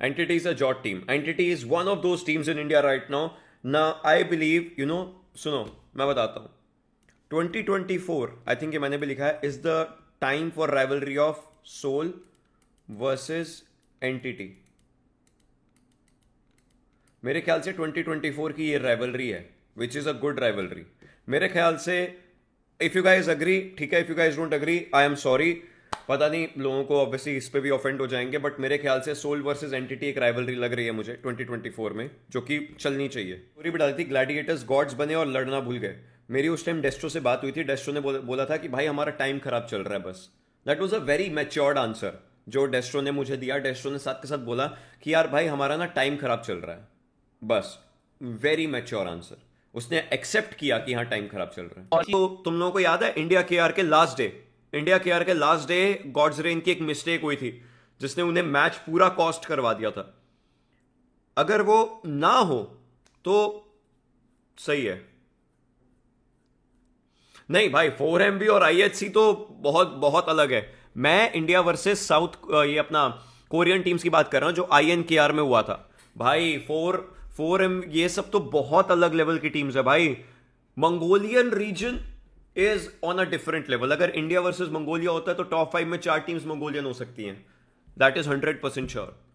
Entity is a Jot team. Entity is one of those teams in India right now. Now I believe you know सुनो मैं बताता हूँ 2024 I think ये मैंने भी लिखा है is the time for rivalry of Soul versus Entity मेरे ख्याल से 2024 की ये राइवलरी है which is a good rivalry मेरे ख्याल से इफ यू गाइज अग्री ठीक है if you guys don't agree I am sorry पता नहीं लोगों को ऑब्वियसली इस पर भी ऑफेंड हो जाएंगे बट मेरे ख्याल से सोल वर्सेज एंटिटी एक राइवलरी लग रही है मुझे 2024 में जो कि चलनी चाहिए पूरी भी डालती ग्लैडिएटर्स गॉड्स बने और लड़ना भूल गए मेरी उस टाइम डेस्ट्रो से बात हुई थी डेस्ट्रो ने बोला था कि भाई हमारा टाइम खराब चल रहा है बस that was a very matured answer जो डेस्ट्रो ने मुझे दिया डेस्ट्रो ने साथ के साथ बोला कि यार भाई हमारा ना टाइम खराब चल रहा है बस वेरी मेच्योर आंसर उसने एक्सेप्ट किया कि हाँ टाइम खराब चल रहा है और तो तुम लोगों को याद है इंडिया के आर के लास्ट डे इंडिया के आर के लास्ट डे गॉड्स रेन की एक मिस्टेक हुई थी जिसने उन्हें मैच पूरा कॉस्ट करवा दिया था अगर वो ना हो तो सही है नहीं भाई फोर एम और आई तो बहुत बहुत अलग है मैं इंडिया वर्सेस साउथ ये अपना कोरियन टीम्स की बात कर रहा हूं जो आई एन के आर में हुआ था भाई फोर फोर एम ये सब तो बहुत अलग लेवल की टीम्स है भाई Mongolian region is on a different level अगर इंडिया वर्सेज मंगोलिया होता है तो टॉप फाइव में चार टीम्स मंगोलियन हो सकती हैं that is hundred percent sure